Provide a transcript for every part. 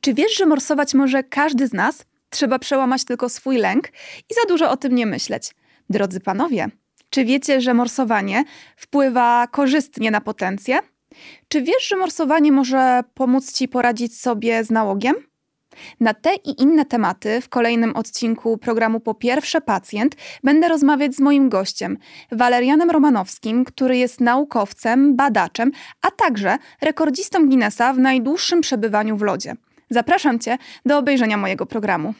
Czy wiesz, że morsować może każdy z nas? Trzeba przełamać tylko swój lęk i za dużo o tym nie myśleć. Drodzy panowie, czy wiecie, że morsowanie wpływa korzystnie na potencję? Czy wiesz, że morsowanie może pomóc ci poradzić sobie z nałogiem? Na te i inne tematy w kolejnym odcinku programu Po pierwsze pacjent będę rozmawiać z moim gościem, Walerianem Romanowskim, który jest naukowcem, badaczem, a także rekordzistą Guinnessa w najdłuższym przebywaniu w lodzie. Zapraszam Cię do obejrzenia mojego programu.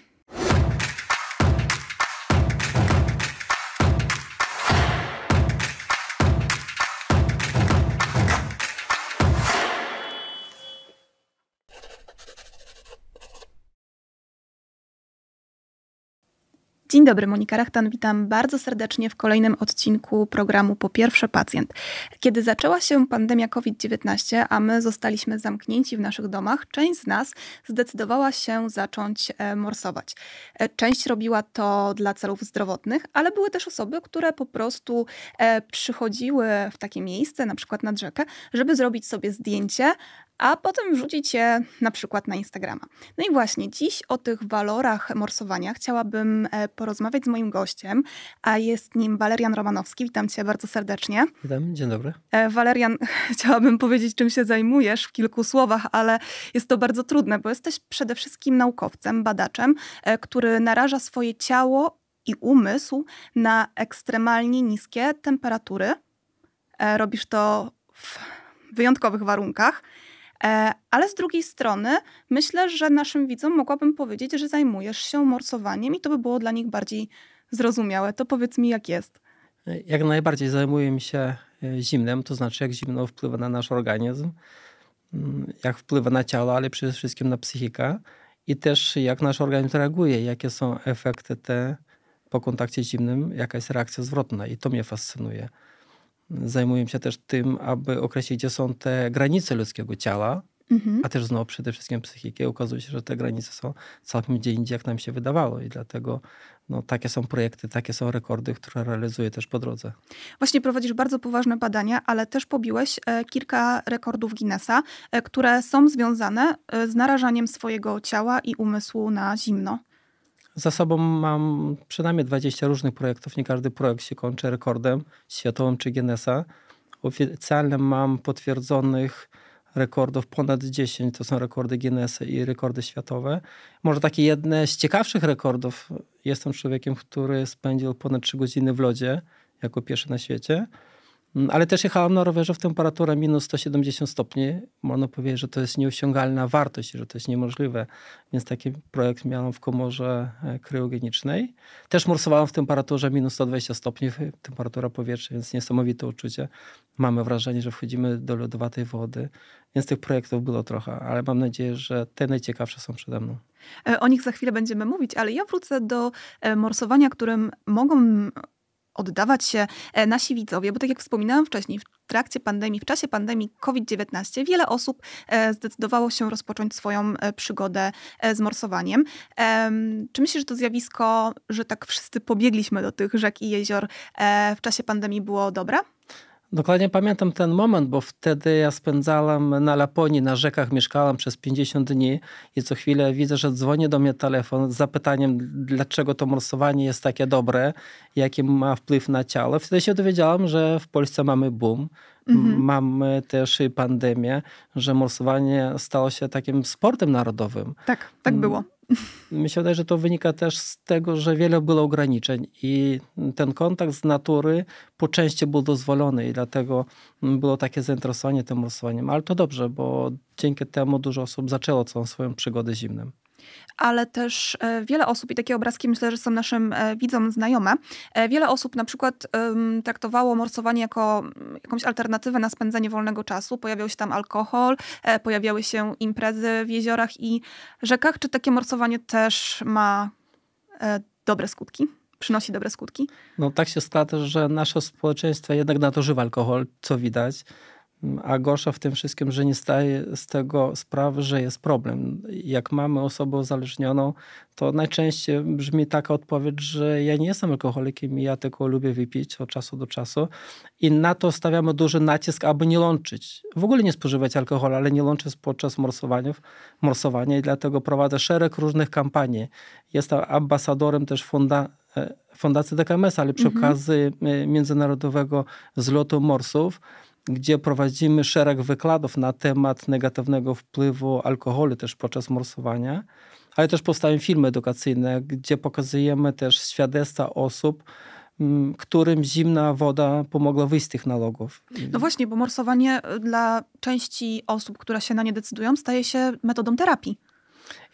Dzień dobry, Monika Rachtan, witam bardzo serdecznie w kolejnym odcinku programu Po pierwsze pacjent. Kiedy zaczęła się pandemia COVID-19, a my zostaliśmy zamknięci w naszych domach, część z nas zdecydowała się zacząć e, morsować. E, część robiła to dla celów zdrowotnych, ale były też osoby, które po prostu e, przychodziły w takie miejsce, na przykład nad rzekę, żeby zrobić sobie zdjęcie, a potem wrzucić je na przykład na Instagrama. No i właśnie, dziś o tych walorach morsowania chciałabym e, porozmawiać z moim gościem, a jest nim Walerian Romanowski. Witam cię bardzo serdecznie. Witam, dzień dobry. E, Walerian, chciałabym powiedzieć, czym się zajmujesz w kilku słowach, ale jest to bardzo trudne, bo jesteś przede wszystkim naukowcem, badaczem, e, który naraża swoje ciało i umysł na ekstremalnie niskie temperatury. Robisz to w wyjątkowych warunkach. E, ale z drugiej strony myślę, że naszym widzom mogłabym powiedzieć, że zajmujesz się morsowaniem i to by było dla nich bardziej zrozumiałe. To powiedz mi, jak jest. E, jak najbardziej zajmuję się e, zimnem, to znaczy jak zimno wpływa na nasz organizm, mm, jak wpływa na ciało, ale przede wszystkim na psychikę i też jak nasz organizm reaguje, jakie są efekty te po kontakcie zimnym, jaka jest reakcja zwrotna i to mnie fascynuje. Zajmuję się też tym, aby określić, gdzie są te granice ludzkiego ciała, mhm. a też znowu przede wszystkim psychiki. Okazuje się, że te granice są całkiem gdzie indziej, jak nam się wydawało i dlatego no, takie są projekty, takie są rekordy, które realizuję też po drodze. Właśnie prowadzisz bardzo poważne badania, ale też pobiłeś e, kilka rekordów Guinnessa, e, które są związane e, z narażaniem swojego ciała i umysłu na zimno. Za sobą mam przynajmniej 20 różnych projektów. Nie każdy projekt się kończy rekordem światowym czy Guinnessa. Oficjalnie mam potwierdzonych rekordów ponad 10. To są rekordy Guinnessa i rekordy światowe. Może takie jedne z ciekawszych rekordów. Jestem człowiekiem, który spędził ponad 3 godziny w lodzie jako pierwszy na świecie. Mm, ale też jechałam na rowerze w temperaturę minus 170 stopni. Można powiedzieć, że to jest nieosiągalna wartość, że to jest niemożliwe. Więc taki projekt miałam w komorze e, kryogenicznej. Też morsowałam w temperaturze minus 120 stopni, temperatura powietrza, więc niesamowite uczucie. Mamy wrażenie, że wchodzimy do lodowatej wody. Więc tych projektów było trochę, ale mam nadzieję, że te najciekawsze są przede mną. E, o nich za chwilę będziemy mówić, ale ja wrócę do e, morsowania, którym mogą oddawać się e, nasi widzowie, bo tak jak wspominałam wcześniej, w trakcie pandemii, w czasie pandemii COVID-19 wiele osób e, zdecydowało się rozpocząć swoją e, przygodę z morsowaniem. Czy myślisz, że to zjawisko, że tak wszyscy pobiegliśmy do tych rzek i jezior w czasie pandemii było dobre? Dokładnie pamiętam ten moment, bo wtedy ja spędzałam na Laponii, na rzekach mieszkałam przez 50 dni i co chwilę widzę, że dzwoni do mnie telefon z zapytaniem, dlaczego to morsowanie jest takie dobre, jaki ma wpływ na ciało. Wtedy się dowiedziałam, że w Polsce mamy boom, Mhm. Mamy też pandemię, że morsowanie stało się takim sportem narodowym. Tak, tak mm. było. Myślę, że to wynika też z tego, że wiele było ograniczeń i ten kontakt z natury po części był dozwolony i dlatego było takie zainteresowanie tym morsowaniem. Ale to dobrze, bo dzięki temu dużo osób zaczęło całą swoją przygodę zimnym ale też e, wiele osób, i takie obrazki myślę, że są naszym e, widzom znajome, e, wiele osób na przykład traktowało morsowanie jako mm, jakąś alternatywę na spędzenie wolnego czasu. Pojawiał się tam alkohol, pojawiały się imprezy w jeziorach i rzekach. Czy takie morsowanie też ma dobre skutki? Przynosi dobre skutki? No tak się stało, że nasze społeczeństwo jednak nadużywa alkohol, co widać. A gorsza w tym wszystkim, że nie staje z tego sprawy, że jest problem. Jak mamy osobę uzależnioną, to najczęściej brzmi taka odpowiedź, że ja nie jestem alkoholikiem, ja tylko lubię wypić od czasu do czasu. I na to stawiamy duży nacisk, aby nie łączyć. W ogóle nie spożywać alkoholu, ale nie łączyć podczas morsowania i dlatego prowadzę szereg różnych kampanii. Jestem ambasadorem też funda, e, Fundacji DKMS, ale przy mhm. okazji e, Międzynarodowego Zlotu Morsów gdzie prowadzimy szereg wykładów na temat negatywnego wpływu alkoholu też podczas morsowania, ale też powstają filmy edukacyjne, gdzie pokazujemy też świadectwa osób, mm, którym zimna woda pomogła wyjść z tych nalogów. No właśnie, bo morsowanie y, dla części osób, które się na nie decydują, staje się metodą terapii.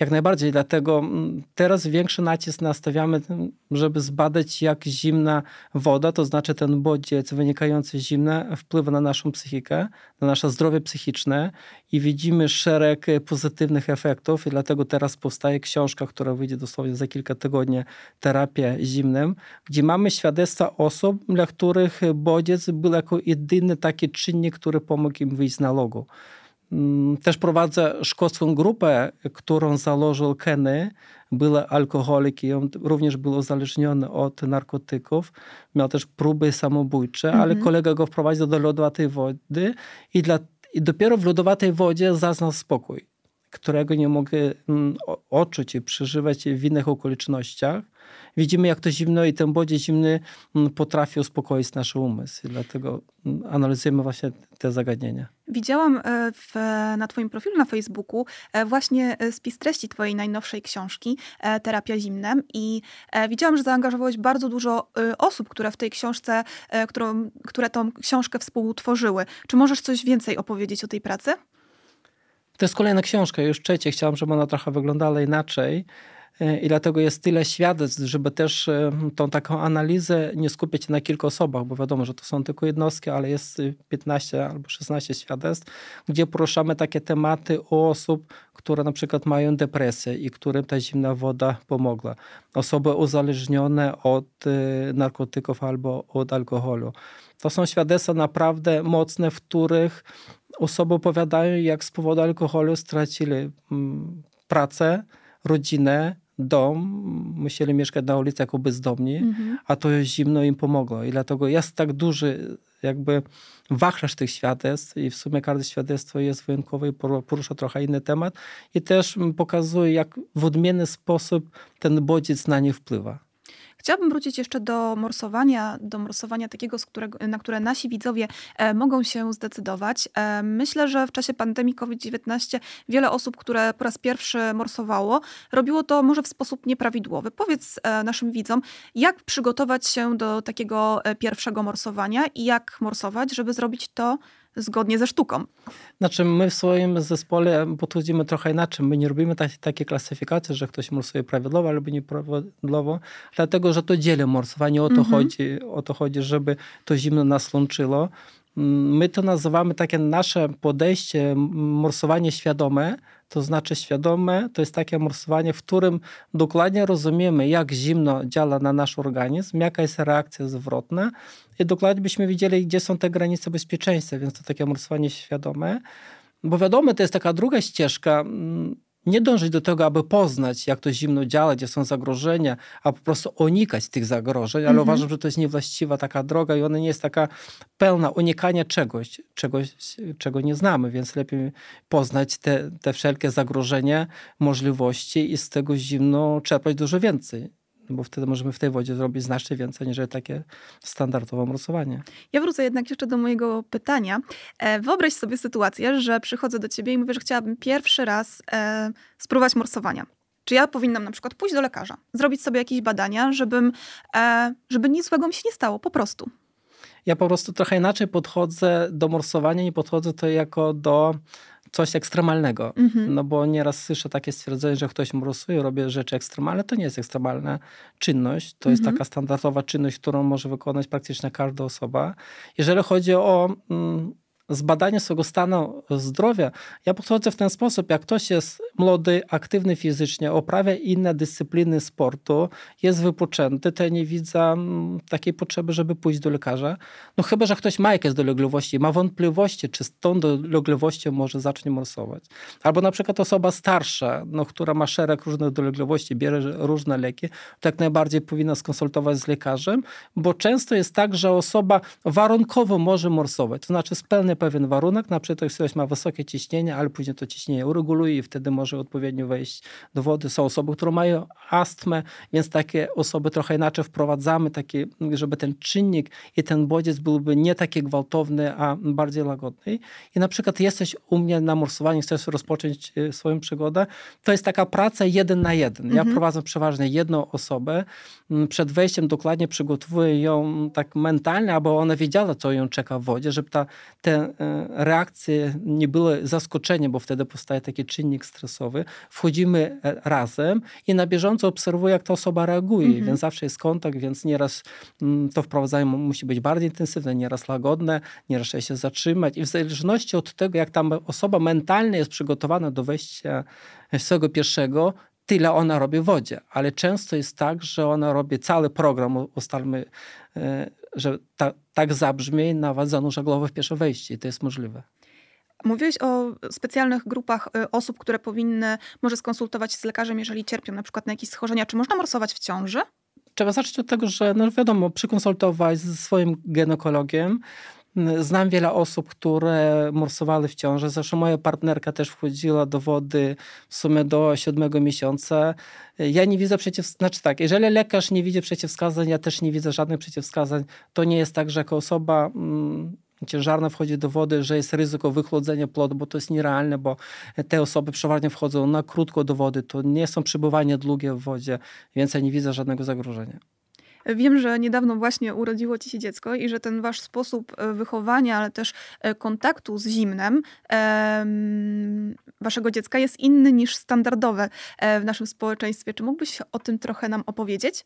Jak najbardziej, dlatego mm, teraz większy nacisk nastawiamy, mm, żeby zbadać, jak zimna woda, to znaczy ten bodziec wynikający z zimna, wpływa na naszą psychikę, na nasze zdrowie psychiczne i widzimy szereg e, pozytywnych efektów. I dlatego teraz powstaje książka, która wyjdzie dosłownie za kilka tygodni, Terapia zimnym", gdzie mamy świadectwa osób, dla których bodziec był jako jedyny taki czynnik, który pomógł im wyjść na logo. Mm, też prowadzę szkocką grupę, którą założył Kenny. Były alkoholiki, on również był uzależniony od narkotyków. Miał też próby samobójcze, ale mhm. kolega go wprowadził do lodowatej wody i, dla, i dopiero w lodowatej wodzie zaznał spokój, którego nie mogę mm, odczuć i przeżywać w innych okolicznościach. Widzimy, jak to zimno i ten bodziec zimny mm, potrafi uspokoić nasz umysł. I dlatego mm, analizujemy właśnie te zagadnienia. Widziałam e, w, na Twoim profilu na Facebooku e, właśnie e, spis treści Twojej najnowszej książki Terapia Zimnem i widziałam, że zaangażowałeś bardzo dużo osób, które w tej książce, którą, które tą książkę współtworzyły. Czy możesz coś więcej opowiedzieć o tej pracy? To jest kolejna książka, już trzecia. Chciałam, żeby ona trochę wyglądała inaczej. E, i dlatego jest tyle świadectw, żeby też e, tą taką analizę nie skupiać się na kilku osobach, bo wiadomo, że to są tylko jednostki, ale jest 15 y, albo 16 świadectw, gdzie poruszamy takie tematy u osób, które na przykład mają depresję i którym ta zimna woda pomogła. Osoby uzależnione od y, narkotyków albo od alkoholu. To są świadectwa naprawdę mocne, w których osoby opowiadają, jak z powodu alkoholu stracili mm, pracę, rodzinę, dom, musieli mieszkać na ulicy jako bezdomni, mhm. a to zimno im pomogło. I dlatego jest tak duży jakby wachlarz tych świadectw i w sumie każde świadectwo jest wyjątkowe i porusza trochę inny temat i też pokazuje, jak w odmienny sposób ten bodziec na nie wpływa. Chciałabym wrócić jeszcze do morsowania, do morsowania takiego, którego, na które nasi widzowie e, mogą się zdecydować. E, myślę, że w czasie pandemii COVID-19 wiele osób, które po raz pierwszy morsowało, robiło to może w sposób nieprawidłowy. Powiedz e, naszym widzom, jak przygotować się do takiego pierwszego morsowania i jak morsować, żeby zrobić to zgodnie ze sztuką. Znaczy my w swoim zespole podchodzimy trochę inaczej. My nie robimy takiej takiej klasyfikacji, że ktoś morsuje prawidłowo albo nieprawidłowo, dlatego że to dzieli morsowanie. O to, mhm. chodzi, o to chodzi, żeby to zimno nas łączyło. My to nazywamy takie nasze podejście, morsowanie świadome, to znaczy świadome, to jest takie morsowanie, w którym dokładnie rozumiemy, jak zimno działa na nasz organizm, jaka jest reakcja zwrotna i dokładnie byśmy widzieli, gdzie są te granice bezpieczeństwa, więc to takie morsowanie świadome. Bo wiadomo, to jest taka druga ścieżka, nie dążyć do tego, aby poznać, jak to zimno działa, gdzie są zagrożenia, a po prostu unikać tych zagrożeń, ale mm -hmm. uważam, że to jest niewłaściwa taka droga i ona nie jest taka pełna unikania czegoś, czegoś czego nie znamy, więc lepiej poznać te, te wszelkie zagrożenia, możliwości i z tego zimno czerpać dużo więcej. No bo wtedy możemy w tej wodzie zrobić znacznie więcej niż takie standardowe morsowanie. Ja wrócę jednak jeszcze do mojego pytania. E, wyobraź sobie sytuację, że przychodzę do ciebie i mówię, że chciałabym pierwszy raz e, spróbować morsowania. Czy ja powinnam na przykład pójść do lekarza, zrobić sobie jakieś badania, żebym, e, żeby nic złego mi się nie stało, po prostu? Ja po prostu trochę inaczej podchodzę do morsowania, nie podchodzę to jako do coś ekstremalnego. Mm -hmm. No bo nieraz słyszę takie stwierdzenie, że ktoś mrusuje, robię rzeczy ekstremalne. To nie jest ekstremalna czynność. To mm -hmm. jest mhm. taka standardowa czynność, którą może wykonać praktycznie każda osoba. Jeżeli chodzi o... Mm, zbadanie swojego stanu zdrowia, ja podchodzę w ten sposób, jak ktoś jest młody, aktywny fizycznie, oprawia inne dyscypliny sportu, jest wypoczęty, to ja nie widzę mm, takiej potrzeby, żeby pójść do lekarza. No chyba, że ktoś ma jakieś dolegliwości, ma wątpliwości, czy z tą dolegliwością może zacznie morsować. Albo na przykład osoba starsza, no, która ma szereg różnych dolegliwości, bierze różne leki, to jak najbardziej powinna skonsultować z lekarzem, bo często jest tak, że osoba warunkowo może morsować, to znaczy z pełnej pewien warunek, na przykład ktoś ma wysokie ciśnienie, ale później to ciśnienie ureguluje i wtedy może odpowiednio wejść do wody. Są osoby, które mają astmę, więc takie osoby trochę inaczej wprowadzamy, takie, żeby ten czynnik i ten bodziec byłby nie taki gwałtowny, a bardziej łagodny. I na przykład jesteś u mnie na morsowaniu, chcesz rozpocząć e, swoją przygodę, to jest taka praca jeden na jeden. Ja mhm. prowadzę przeważnie jedną osobę, przed wejściem dokładnie przygotowuję ją tak mentalnie, aby ona wiedziała, co ją czeka w wodzie, żeby ta, ten, E, reakcje nie były zaskoczeniem, bo wtedy powstaje taki czynnik stresowy, wchodzimy e, razem i na bieżąco obserwuję, jak ta osoba reaguje, mhm. więc zawsze jest kontakt, więc nieraz mm, to wprowadzanie musi być bardziej intensywne, nieraz lagodne, nieraz trzeba się zatrzymać i w zależności od tego, jak ta osoba mentalnie jest przygotowana do wejścia swojego pierwszego, tyle ona robi w wodzie, ale często jest tak, że ona robi cały program, ustalmy E, że ta, tak zabrzmi nawet zanurza żaglowy w pierwsze wejście i to jest możliwe. Mówiłeś o specjalnych grupach e, osób, które powinny może skonsultować się z lekarzem, jeżeli cierpią na przykład na jakieś schorzenia. Czy można morsować w ciąży? Trzeba zacząć od tego, że no wiadomo, przykonsultować ze swoim ginekologiem, Znam wiele osób, które morsowały w ciąży. Zresztą moja partnerka też wchodziła do wody w sumie do siódmego miesiąca. Ja nie widzę przeciwwskazań. Znaczy tak, jeżeli lekarz nie widzi przeciwwskazań, ja też nie widzę żadnych przeciwwskazań. To nie jest tak, że jako osoba... Mm, ciężarna wchodzi do wody, że jest ryzyko wychłodzenia płodu, bo to jest nierealne, bo te osoby przeważnie wchodzą na krótko do wody, to nie są przebywania długie w wodzie, więc ja nie widzę żadnego zagrożenia. Wiem, że niedawno właśnie urodziło ci się dziecko i że ten wasz sposób e, wychowania, ale też e, kontaktu z zimnem waszego dziecka jest inny niż standardowe e, w naszym społeczeństwie. Czy mógłbyś o tym trochę nam opowiedzieć?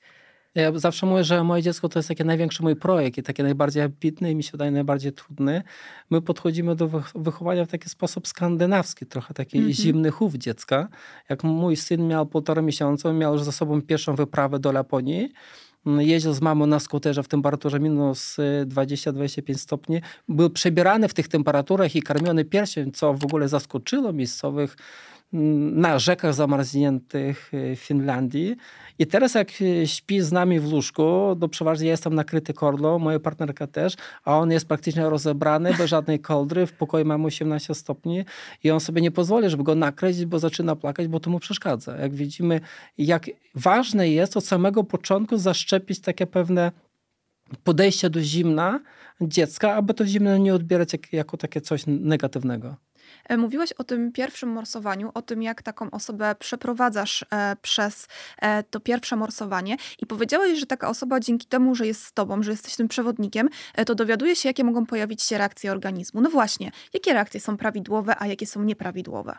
Ja zawsze mówię, że moje dziecko to jest taki największy mój projekt i taki najbardziej ambitny i mi się daje najbardziej trudny. My podchodzimy do wychowania w taki sposób skandynawski, trochę taki mm -hmm. zimny chów dziecka. Jak mój syn miał półtora miesiąca, miał już za sobą pierwszą wyprawę do Laponii Mm, jeździł z mamą na skuterze w temperaturze minus 20-25 y, stopni, był przebierany w tych temperaturach i karmiony piersią, co w ogóle zaskoczyło miejscowych na rzekach zamarzniętych y, Finlandii. I teraz jak y, śpi z nami w łóżku, to no przeważnie ja jestem nakryty kordą, moja partnerka też, a on jest praktycznie rozebrany, bez żadnej koldry, w pokoju mamy 18 stopni i on sobie nie pozwoli, żeby go nakryć, bo zaczyna płakać, bo to mu przeszkadza. Jak widzimy, jak ważne jest od samego początku zaszczepić takie pewne podejście do zimna dziecka, aby to zimno nie odbierać jak, jako takie coś negatywnego. E, mówiłaś o tym pierwszym morsowaniu, o tym, jak taką osobę przeprowadzasz e, przez e, to pierwsze morsowanie i powiedziałaś, że taka osoba dzięki temu, że jest z tobą, że jesteś tym przewodnikiem, to dowiaduje się, jakie mogą pojawić się reakcje organizmu. No właśnie, jakie reakcje są prawidłowe, a jakie są nieprawidłowe?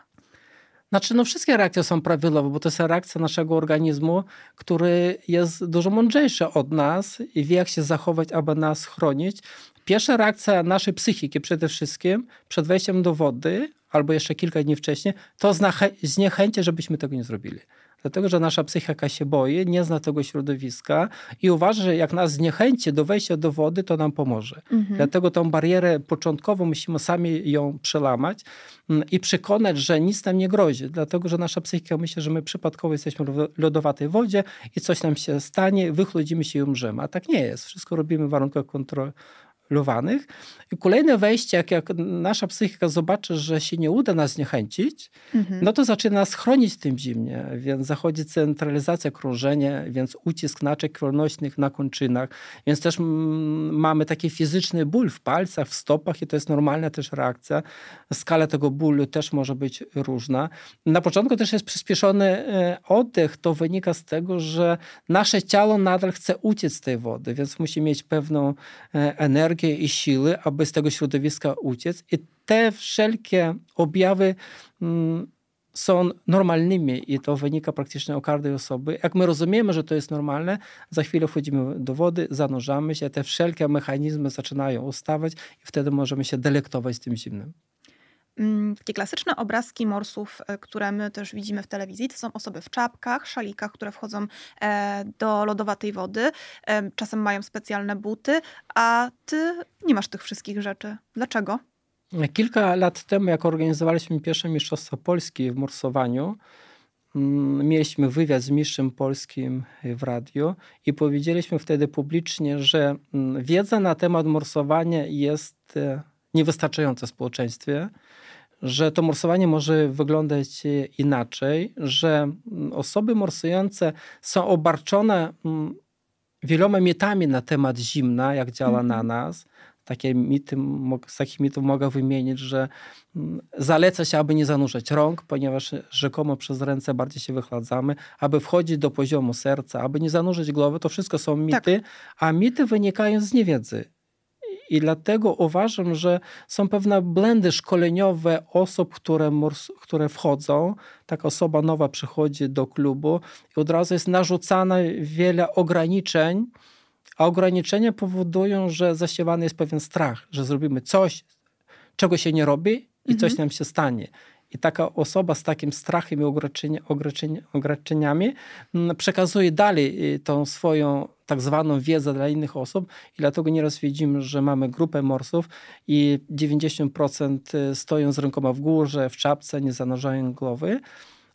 Znaczy, no wszystkie reakcje są prawidłowe, bo to jest reakcja naszego organizmu, który jest dużo mądrzejszy od nas i wie, jak się zachować, aby nas chronić. Pierwsza reakcja naszej psychiki przede wszystkim przed wejściem do wody, albo jeszcze kilka dni wcześniej, to zniechęcie, żebyśmy tego nie zrobili. Dlatego, że nasza psychika się boi, nie zna tego środowiska i uważa, że jak nas zniechęci do wejścia do wody, to nam pomoże. Mhm. Dlatego tą barierę początkową musimy sami ją przelamać mm, i przekonać, że nic nam nie grozi. Dlatego, że nasza psychika myśli, że my przypadkowo jesteśmy w lodowatej wodzie i coś nam się stanie, wychłodzimy się i umrzemy. A tak nie jest. Wszystko robimy w warunkach kontroli luwanych. I kolejne wejście, jak, jak nasza psychika zobaczy, że się nie uda nas zniechęcić, mhm. no to zaczyna nas chronić w tym zimnie, więc zachodzi centralizacja, krążenie, więc ucisk naczek krwionośnych na kończynach, więc też mm, mamy taki fizyczny ból w palcach, w stopach i to jest normalna też reakcja. Skala tego bólu też może być różna. Na początku też jest przyspieszony e, oddech, to wynika z tego, że nasze ciało nadal chce uciec z tej wody, więc musi mieć pewną e, energię, i siły, aby z tego środowiska uciec. I te wszelkie objawy mm, są normalnymi i to wynika praktycznie u każdej osoby. Jak my rozumiemy, że to jest normalne, za chwilę wchodzimy do wody, zanurzamy się, te wszelkie mechanizmy zaczynają ustawać i wtedy możemy się delektować tym zimnym. Mm, takie klasyczne obrazki morsów, e, które my też widzimy w telewizji, to są osoby w czapkach, szalikach, które wchodzą e, do lodowatej wody, e, czasem mają specjalne buty, a ty nie masz tych wszystkich rzeczy. Dlaczego? Kilka lat temu, jak organizowaliśmy pierwsze Mistrzostwa Polski w morsowaniu, mm, mieliśmy wywiad z mistrzem polskim w radio i powiedzieliśmy wtedy publicznie, że mm, wiedza na temat morsowania jest niewystarczające w społeczeństwie, że to morsowanie może wyglądać e, inaczej, że mm, osoby morsujące są obarczone mm, wieloma mitami na temat zimna, jak działa na mhm. nas. Takie mity, z takich mitów mogę wymienić, że mm, zaleca się, aby nie zanurzać rąk, ponieważ rzekomo przez ręce bardziej się wychładzamy, aby wchodzić do poziomu serca, aby nie zanurzyć głowy. To wszystko są mity, tak. a mity wynikają z niewiedzy. I dlatego uważam, że są pewne blendy szkoleniowe osób, które, które wchodzą. Taka osoba nowa przychodzi do klubu i od razu jest narzucana wiele ograniczeń, a ograniczenia powodują, że zasiewany jest pewien strach, że zrobimy coś, czego się nie robi i mhm. coś nam się stanie. I taka osoba z takim strachem i ograniczeniami mm, przekazuje dalej y, tą swoją tak zwaną wiedzę dla innych osób i dlatego nieraz widzimy, że mamy grupę morsów i 90% y, stoją z rękoma w górze, w czapce, nie zanurzają głowy.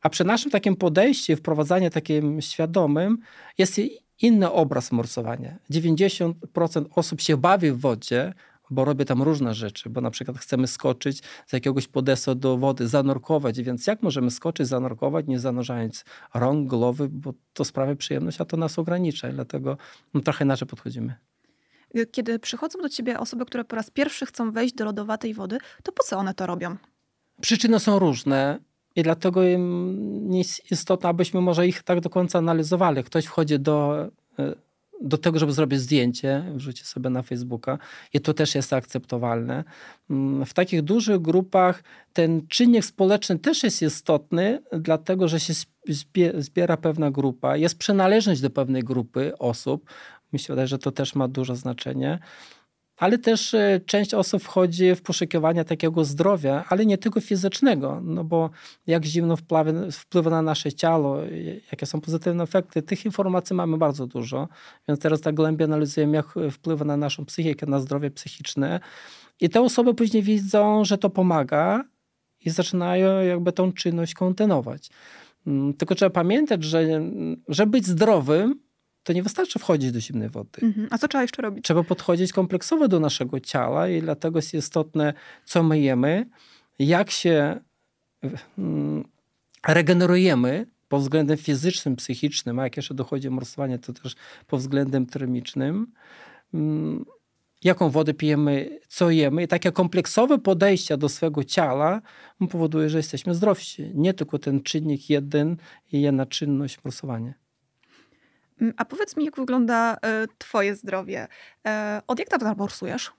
A przy naszym takim podejściu, wprowadzanie takim świadomym jest inny obraz morsowania. 90% osób się bawi w wodzie, bo robię tam różne rzeczy, bo na przykład chcemy skoczyć z jakiegoś podesu do wody, zanurkować, więc jak możemy skoczyć, zanurkować, nie zanurzając rąk, głowy, bo to sprawia przyjemność, a to nas ogranicza, dlatego no, trochę inaczej podchodzimy. Y, kiedy przychodzą do ciebie osoby, które po raz pierwszy chcą wejść do lodowatej wody, to po co one to robią? Przyczyny są różne. I dlatego nie jest istotne, abyśmy może ich tak do końca analizowali. Ktoś wchodzi do y, do tego, żeby zrobić zdjęcie, wrzucić sobie na Facebooka i to też jest akceptowalne. Mm, w takich dużych grupach ten czynnik społeczny też jest istotny, dlatego że się zbiera pewna grupa, jest przynależność do pewnej grupy osób. Myślę, że to też ma duże znaczenie ale też e, część osób wchodzi w poszukiwania takiego zdrowia, ale nie tylko fizycznego, no bo jak zimno wpływa, wpływa na nasze ciało, e, jakie są pozytywne efekty, tych informacji mamy bardzo dużo, więc teraz tak głębiej analizujemy, jak wpływa na naszą psychikę, na zdrowie psychiczne. I te osoby później widzą, że to pomaga i zaczynają jakby tą czynność kontynuować. Mm, tylko trzeba pamiętać, że żeby być zdrowym, to nie wystarczy wchodzić do zimnej wody. Mhm. A co trzeba jeszcze robić? Trzeba podchodzić kompleksowo do naszego ciała i dlatego jest istotne, co my jemy, jak się mm, regenerujemy pod względem fizycznym, psychicznym, a jak jeszcze dochodzi morsowanie, to też pod względem termicznym mm, jaką wodę pijemy, co jemy. I takie kompleksowe podejście do swojego ciała powoduje, że jesteśmy zdrowsi. Nie tylko ten czynnik jeden i jedna czynność, morsowanie. Mm, a powiedz mi, jak wygląda e, twoje zdrowie? E, od jak dawna morsujesz?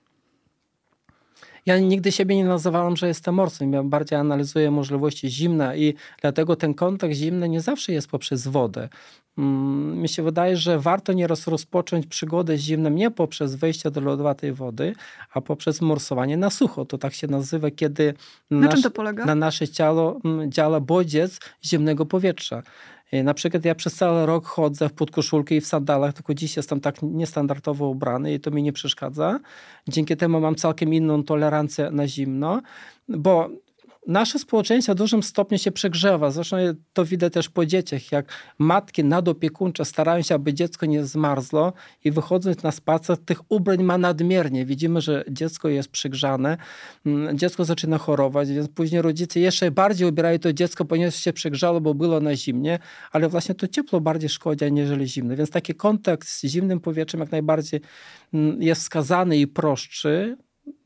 Ja nigdy siebie nie nazywałam, że jestem morsem. Ja bardziej analizuję możliwości zimna i dlatego ten kontakt zimny nie zawsze jest poprzez wodę. Mm, mi się wydaje, że warto nieraz rozpocząć przygodę z zimnem nie poprzez wejście do lodowatej wody, a poprzez morsowanie na sucho. To tak się nazywa, kiedy na, nasz, na nasze ciało mm, działa bodziec zimnego powietrza. Y, na przykład ja przez cały rok chodzę w podkoszulkę i w sandalach, tylko dziś jestem tak niestandardowo ubrany i to mi nie przeszkadza. Dzięki temu mam całkiem inną tolerancję na zimno, bo nasze społeczeństwo w dużym stopniu się przegrzewa. Zresztą to widać też po dzieciach, jak matki nadopiekuńcze starają się, aby dziecko nie zmarzło i wychodząc na spacer, tych ubrań ma nadmiernie. Widzimy, że dziecko jest przegrzane, mm, dziecko zaczyna chorować, więc później rodzice jeszcze bardziej ubierają to dziecko, ponieważ się przegrzało, bo było na zimnie, ale właśnie to ciepło bardziej szkodzi, aniżeli zimne. Więc taki kontakt z zimnym powietrzem jak najbardziej mm, jest wskazany i prostszy,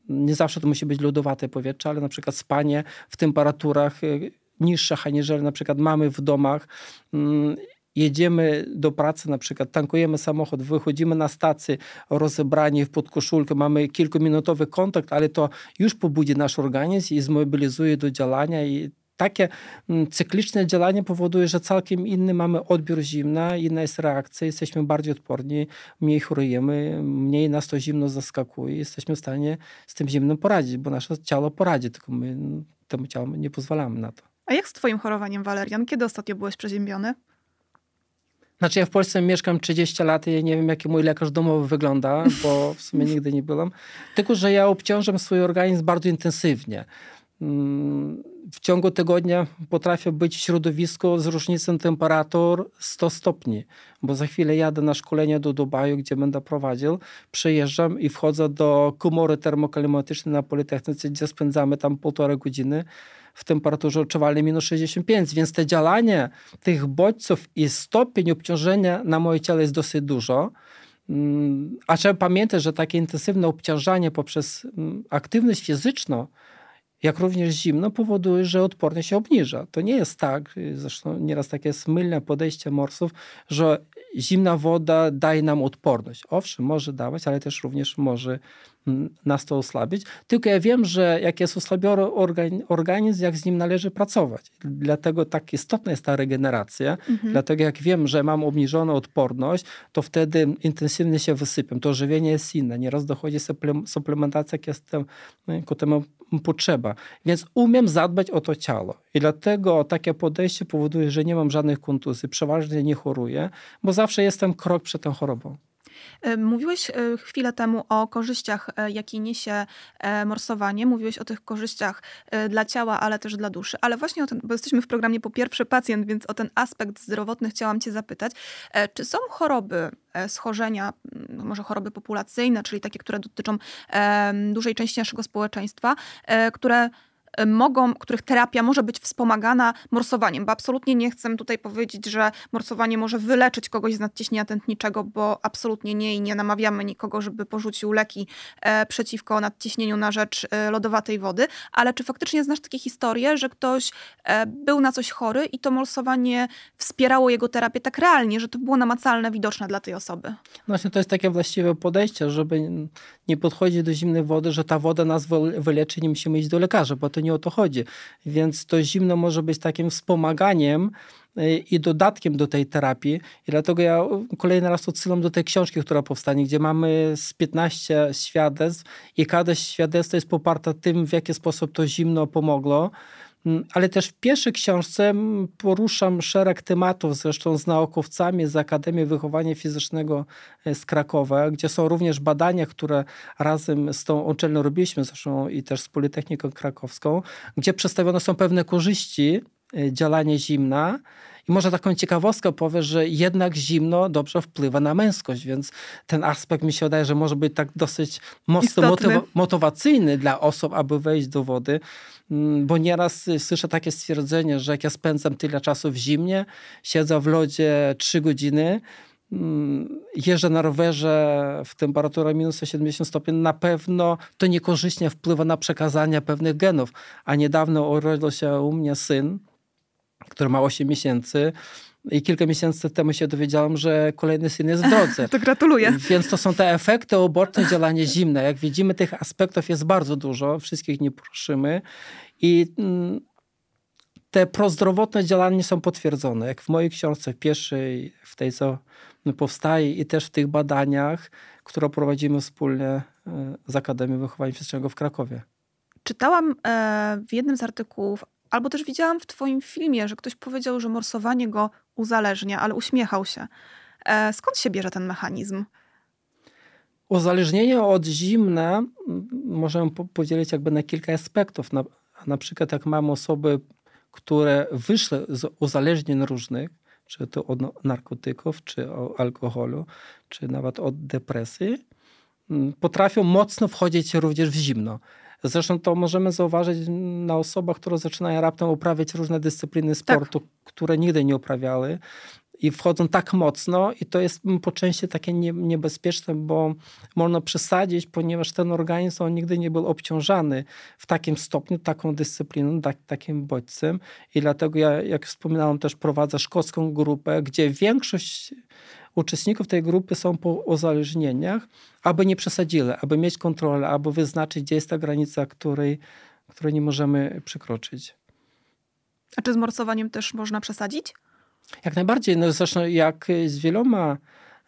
nie zawsze to musi być lodowate powietrze, ale na przykład spanie w temperaturach y, niższych, aniżeli na przykład mamy w domach. Mm, jedziemy do pracy, na przykład tankujemy samochód, wychodzimy na stację, rozebrani w podkoszulkę, mamy kilkuminutowy kontakt, ale to już pobudzi nasz organizm i zmobilizuje do działania i takie mm, cykliczne działanie powoduje, że całkiem inny mamy odbiór zimna, inna jest reakcja, jesteśmy bardziej odporni, mniej chorujemy, mniej nas to zimno zaskakuje, jesteśmy w stanie z tym zimnym poradzić, bo nasze ciało poradzi, tylko my mm, temu ciału nie pozwalamy na to. A jak z twoim chorowaniem, Walerian? Kiedy ostatnio byłeś przeziębiony? Znaczy ja w Polsce mieszkam 30 lat i ja nie wiem, jaki mój lekarz domowy wygląda, bo w sumie nigdy nie byłam. Tylko, że ja obciążam swój organizm bardzo intensywnie w ciągu tygodnia potrafię być w środowisku z różnicą temperatur 100 stopni, bo za chwilę jadę na szkolenie do Dubaju, gdzie będę prowadził, przejeżdżam i wchodzę do komory termoklimatycznej na Politechnice, gdzie spędzamy tam półtorej godziny w temperaturze odczuwalnej minus 65, więc te działanie tych bodźców i stopień obciążenia na moje ciało jest dosyć dużo. Mm, a trzeba pamiętać, że takie intensywne obciążanie poprzez mm, aktywność fizyczną jak również zimno powoduje, że odporność się obniża. To nie jest tak, y, zresztą nieraz takie jest mylne podejście morsów, że zimna woda daje nam odporność. Owszem, może dawać, ale też również może mm, nas to osłabić. Tylko ja wiem, że jak jest osłabiony organizm, jak z nim należy pracować. Dlatego tak istotna jest ta regeneracja. Mhm. Dlatego jak wiem, że mam obniżoną odporność, to wtedy intensywnie się wysypiam. To żywienie jest inne. Nieraz dochodzi suplementacja, jak jestem y, ku temu potrzeba. Więc umiem zadbać o to ciało. I dlatego takie podejście powoduje, że nie mam żadnych kontuzji, przeważnie nie choruję, bo zawsze jestem krok przed tą chorobą. E, mówiłeś e, chwilę temu o korzyściach, e, jakie niesie morsowanie. Mówiłeś o tych korzyściach dla ciała, ale też dla duszy. Ale właśnie o ten, bo jesteśmy w programie po pierwsze pacjent, więc o ten aspekt zdrowotny chciałam Cię zapytać. Czy są choroby, schorzenia, może choroby populacyjne, czyli takie, które dotyczą dużej części naszego społeczeństwa, które mogą, których terapia może być wspomagana morsowaniem, bo absolutnie nie chcę tutaj powiedzieć, że morsowanie może wyleczyć kogoś z nadciśnienia tętniczego, bo absolutnie nie i nie namawiamy nikogo, żeby porzucił leki e, przeciwko nadciśnieniu na rzecz e, lodowatej wody, ale czy faktycznie znasz takie historie, że ktoś e, był na coś chory i to morsowanie wspierało jego terapię tak realnie, że to było namacalne, widoczne dla tej osoby? Właśnie to jest takie właściwe podejście, żeby nie podchodzić do zimnej wody, że ta woda nas wyleczy, nie musimy iść do lekarza, bo to nie o to chodzi. Więc to zimno może być takim wspomaganiem e, i dodatkiem do tej terapii. I dlatego ja e, kolejny raz odsyłam do tej książki, która powstanie, gdzie mamy z 15 świadectw i każde świadectwo jest poparte tym, w jaki sposób to zimno pomogło. Mm, ale też w pierwszej książce mm, poruszam szereg tematów, zresztą z naukowcami z Akademii Wychowania Fizycznego e, z Krakowa, gdzie są również badania, które razem z tą uczelnią robiliśmy, zresztą i też z Politechniką Krakowską, gdzie przedstawione są pewne korzyści e, działania zimna. I może taką ciekawostkę powiem, że jednak zimno dobrze wpływa na męskość, więc ten aspekt mi się wydaje, że może być tak dosyć mocno motyw motywacyjny dla osób, aby wejść do wody. Mm, bo nieraz y, słyszę takie stwierdzenie, że jak ja spędzam tyle czasu w zimnie, siedzę w lodzie 3 godziny, mm, jeżdżę na rowerze w temperaturze minus 70 stopni, na pewno to niekorzystnie wpływa na przekazanie pewnych genów. A niedawno urodził się u mnie syn, który ma 8 miesięcy, i kilka miesięcy temu się dowiedziałam, że kolejny syn jest w drodze. To gratuluję. Więc to są te efekty oboczne działanie, zimne. Jak widzimy, tych aspektów jest bardzo dużo, wszystkich nie poruszymy. I mm, te prozdrowotne działania są potwierdzone. Jak w mojej książce, w pierwszej, w tej co no, powstaje i też w tych badaniach, które prowadzimy wspólnie e, z Akademią Wychowania Fizycznego w Krakowie. Czytałam e, w jednym z artykułów Albo też widziałam w Twoim filmie, że ktoś powiedział, że morsowanie go uzależnia, ale uśmiechał się. E, skąd się bierze ten mechanizm? Uzależnienie od zimna możemy podzielić jakby na kilka aspektów. Na, na przykład jak mam osoby, które wyszły z uzależnień różnych, czy to od narkotyków, czy od alkoholu, czy nawet od depresji, potrafią mocno wchodzić również w zimno. Zresztą to możemy zauważyć na osobach, które zaczynają raptem uprawiać różne dyscypliny tak. sportu, tak. które nigdy nie uprawiały i wchodzą tak mocno i to jest po części takie niebezpieczne, bo można przesadzić, ponieważ ten organizm on nigdy nie był obciążany w takim stopniu, taką dyscypliną, tak, takim bodźcem i dlatego ja, jak wspominałem, też prowadzę szkocką grupę, gdzie większość uczestników tej grupy są po uzależnieniach, aby nie przesadzili, aby mieć kontrolę, aby wyznaczyć, gdzie jest ta granica, której, której nie możemy przekroczyć. A czy z morsowaniem też można przesadzić? Jak najbardziej. No zresztą jak z wieloma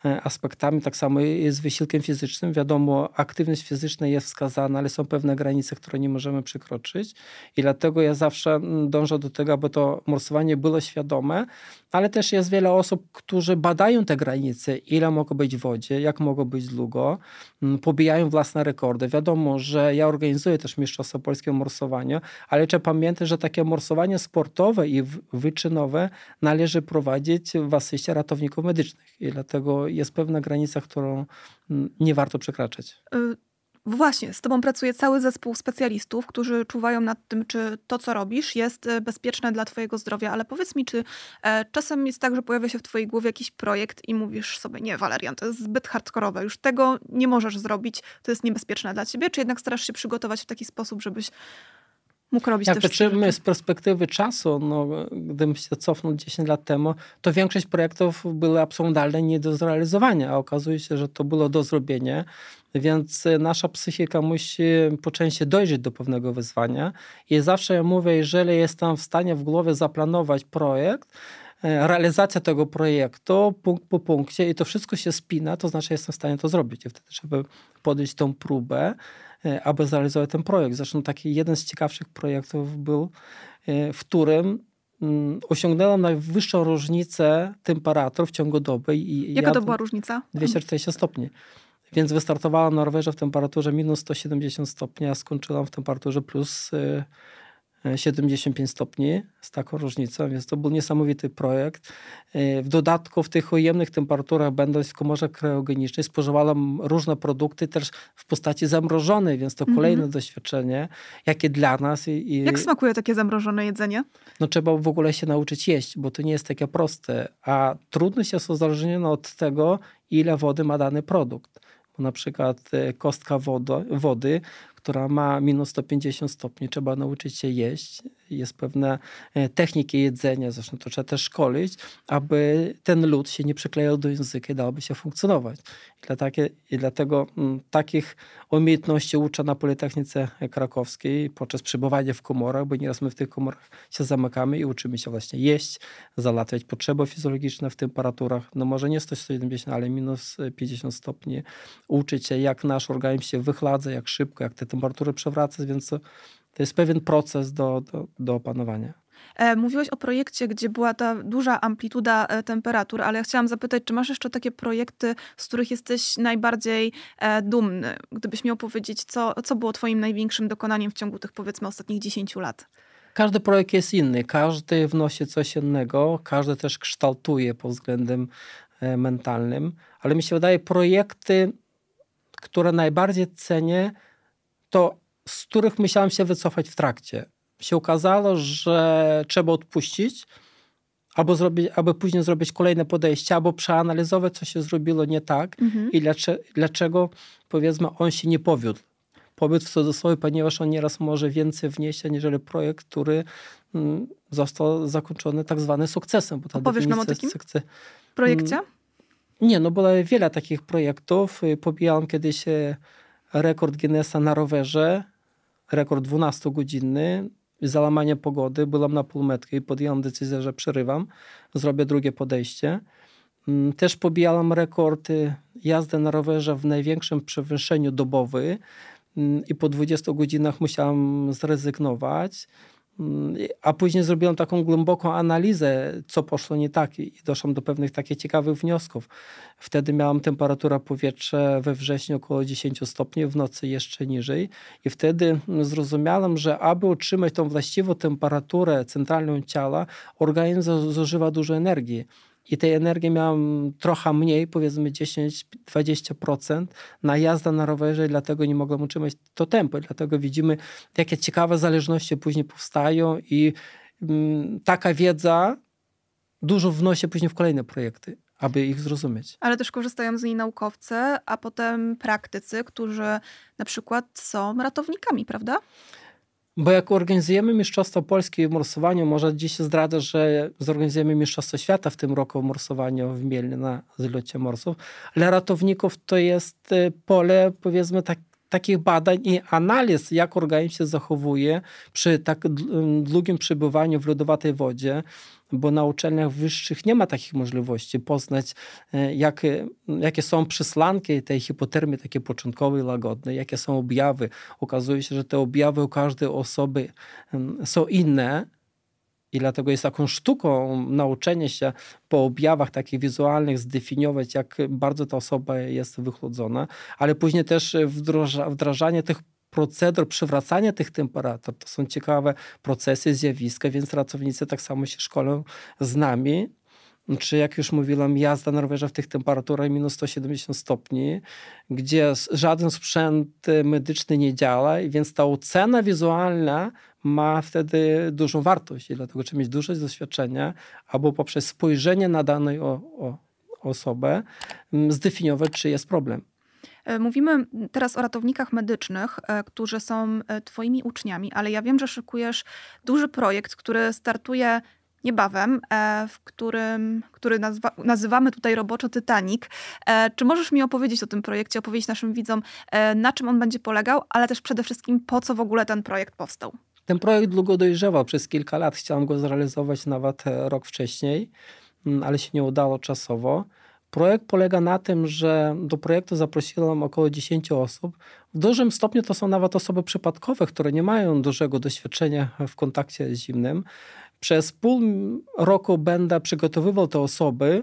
E, aspektami. Tak samo jest z wysiłkiem fizycznym. Wiadomo, aktywność fizyczna jest wskazana, ale są pewne granice, które nie możemy przekroczyć. I dlatego ja zawsze mm, dążę do tego, aby to morsowanie było świadome, ale też jest wiele osób, którzy badają te granice, ile mogą być w wodzie, jak mogą być długo pobijają własne rekordy. Wiadomo, że ja organizuję też mistrzostwo Polskie Morsowania, ale trzeba pamiętać, że takie morsowanie sportowe i wyczynowe należy prowadzić w asyście ratowników medycznych i dlatego jest pewna granica, którą nie warto przekraczać. Y, Właśnie, z Tobą pracuje cały zespół specjalistów, którzy czuwają nad tym, czy to, co robisz, jest e, bezpieczne dla Twojego zdrowia. Ale powiedz mi, czy e, czasem jest tak, że pojawia się w Twojej głowie jakiś projekt i mówisz sobie, nie, Walerian, to jest zbyt hardkorowe, już tego nie możesz zrobić, to jest niebezpieczne dla Ciebie, czy jednak starasz się przygotować w taki sposób, żebyś mógł robić Jak patrzymy z perspektywy czasu, no, gdybym się cofnął 10 lat temu, to większość projektów były absurdalne, nie do zrealizowania, a okazuje się, że to było do zrobienia. Więc y, nasza psychika musi po części dojrzeć do pewnego wyzwania. I zawsze ja mówię, jeżeli jestem w stanie w głowie zaplanować projekt, y, realizacja tego projektu punkt po punkcie i to wszystko się spina, to znaczy jestem w stanie to zrobić. I wtedy trzeba podjąć tą próbę, y, aby zrealizować ten projekt. Zresztą taki jeden z ciekawszych projektów był, w którym mm, osiągnęłam najwyższą różnicę temperatur w ciągu doby. I Jaka to była różnica? 240 stopni. Więc wystartowałam na rowerze w temperaturze minus 170 stopni, a skończyłam w temperaturze plus 75 y, y, stopni z taką różnicą, więc to był niesamowity projekt. Y, w dodatku w tych ujemnych temperaturach, będąc w komorze kryogenicznej, spożywałam różne produkty też w postaci zamrożonej, więc to mhm. kolejne mm -hmm. doświadczenie, jakie dla nas. I, i... Jak smakuje takie zamrożone jedzenie? No trzeba w ogóle się nauczyć jeść, bo to nie jest takie proste, a trudność jest uzależniona od tego, ile wody ma dany produkt bo na przykład e, kostka wody, która ma minus 150 stopni, trzeba nauczyć się jeść, jest pewne e, techniki jedzenia, zresztą to trzeba też szkolić, aby ten lód się nie przyklejał do języka i dałoby się funkcjonować. I, dla takie, i dlatego m, mm, takich umiejętności uczę na Politechnice Krakowskiej podczas przybywania w komorach, bo nieraz my w tych komorach się zamykamy i uczymy się właśnie jeść, zalatwiać potrzeby fizjologiczne w temperaturach, no może nie 170, ale minus 50 e, stopni, uczyć się jak nasz organizm się wychladza, jak szybko, jak te temperatury przewraca, więc to jest pewien proces do, do, do opanowania. E, mówiłeś o projekcie, gdzie była ta duża amplituda e, temperatur, ale ja chciałam zapytać, czy masz jeszcze takie projekty, z których jesteś najbardziej e, dumny? Gdybyś miał powiedzieć, co, co było Twoim największym dokonaniem w ciągu tych powiedzmy ostatnich 10 lat? Każdy projekt jest inny, każdy wnosi coś innego, każdy też kształtuje pod względem mentalnym, ale mi się wydaje, projekty, które najbardziej cenię, to z których myślałem się wycofać w trakcie. Się okazało, że trzeba odpuścić, albo, zrobić, później zrobić kolejne podejście, albo przeanalizować, co się zrobiło nie tak mhm. i dlaczego, dlaczego, powiedzmy, on się nie powiódł. Pobyt w cudzysłowie, ponieważ on nieraz może więcej wnieść, aniżeli projekt, który mm, został zakończony tak zwany sukcesem. Bo ta Powiesz nam o takim sukces... projekcie? Mm. Nie, no było wiele takich projektów. Pobijałem kiedyś e, rekord Guinnessa na rowerze rekord 12-godzinny, załamanie pogody, byłam na półmetkę i podjęłam decyzję, że przerywam, zrobię drugie podejście. Mm, też pobijałam rekord jazdy na rowerze w największym przewyższeniu dobowy mm, i po 20 godzinach musiałam zrezygnować. A później zrobiłem taką głęboką analizę, co poszło nie tak, i doszłam do pewnych takich ciekawych wniosków. Wtedy miałam temperaturę powietrza we wrześniu około 10 stopni, w nocy jeszcze niżej, i wtedy zrozumiałem, że aby utrzymać tą właściwą temperaturę centralną ciała, organizm zużywa dużo energii i tej energii miałam trochę mniej, powiedzmy 10-20% na jazda na rowerze i dlatego nie mogłam utrzymać to tempo. I dlatego widzimy, jakie ciekawe zależności później powstają i mm, taka wiedza dużo wnosi później w kolejne projekty aby ich zrozumieć. Ale też korzystają z niej naukowcy, a potem praktycy, którzy na przykład są ratownikami, prawda? Bo jak organizujemy Mistrzostwo Polski w morsowaniu, może dziś się zdradzę, że zorganizujemy Mistrzostwo Świata w tym roku w morsowaniu w Mielnie na zlocie morsów. Dla ratowników to jest y, pole, powiedzmy, tak, takich badań i analiz, jak organizm się zachowuje przy tak długim przebywaniu w lodowatej wodzie, bo na uczelniach wyższych nie ma takich możliwości poznać, e, jak, e, jakie są przesłanki tej hipotermii takiej początkowej, łagodnej, jakie są objawy. Okazuje się, że te objawy u każdej osoby są inne, i dlatego jest taką sztuką nauczenie się po objawach takich wizualnych zdefiniować, jak bardzo ta osoba jest wychłodzona, ale później też wdrażanie tych procedur przywracania tych temperatur. To są ciekawe procesy, zjawiska, więc pracownicy tak samo się szkolą z nami. Czy jak już mówiłam, jazda na rowerze w tych temperaturach minus 170 stopni, gdzie żaden sprzęt y, medyczny nie działa, więc ta ocena wizualna ma wtedy dużą wartość. I dlatego trzeba mieć duże doświadczenia, albo poprzez spojrzenie na daną osobę mm, zdefiniować, czy jest problem. E, mówimy teraz o ratownikach medycznych, e, którzy są e, Twoimi uczniami, ale ja wiem, że szykujesz duży projekt, który startuje niebawem, w którym, który nazwa, nazywamy tutaj roboczo Titanic. Czy możesz mi opowiedzieć o tym projekcie, opowiedzieć naszym widzom, na czym on będzie polegał, ale też przede wszystkim po co w ogóle ten projekt powstał? Ten projekt długo dojrzewał, przez kilka lat chciałem go zrealizować nawet rok wcześniej, mm, ale się nie udało czasowo. Projekt polega na tym, że do projektu zaprosiłem około 10 osób. W dużym stopniu to są nawet osoby przypadkowe, które nie mają dużego doświadczenia w kontakcie zimnym. Przez pół roku będę przygotowywał te osoby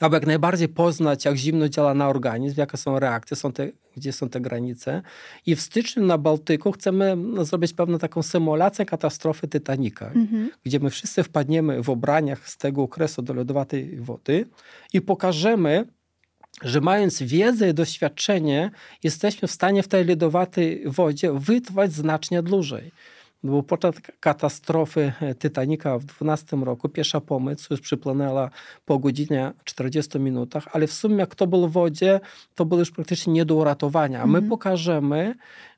aby jak najbardziej poznać, jak zimno działa na organizm, jakie są reakcje, są te, gdzie są te granice. I w styczniu na Bałtyku chcemy no, zrobić pewną taką symulację katastrofy Titanika, mhm. gdzie my wszyscy wpadniemy w obraniach z tego okresu do lodowatej wody i pokażemy, że mając wiedzę i doświadczenie, jesteśmy w stanie w tej lodowatej wodzie wytrwać znacznie dłużej był początek katastrofy e, Titanica w 12 roku. Pierwsza pomysł już przypłynęła po godzinie 40 minutach, ale w sumie kto był w wodzie, to było już praktycznie nie do uratowania. My mm -hmm. pokażemy,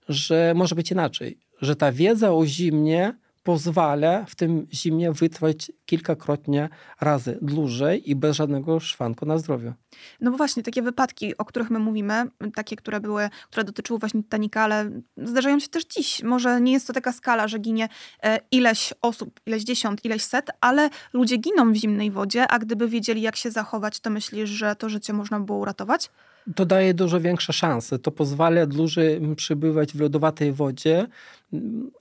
że może być inaczej, że ta wiedza o zimnie pozwala w tym zimie wytrwać kilkakrotnie razy dłużej i bez żadnego szwanku na zdrowiu. No bo właśnie, takie wypadki, o których my mówimy, takie, które były, które dotyczyły właśnie Titanica, ale zdarzają się też dziś. Może nie jest to taka skala, że ginie e, ileś osób, ileś dziesiąt, ileś set, ale ludzie giną w zimnej wodzie, a gdyby wiedzieli, jak się zachować, to myślisz, że to życie można było uratować? To daje dużo większe szanse. To pozwala dłużej przybywać w lodowatej wodzie,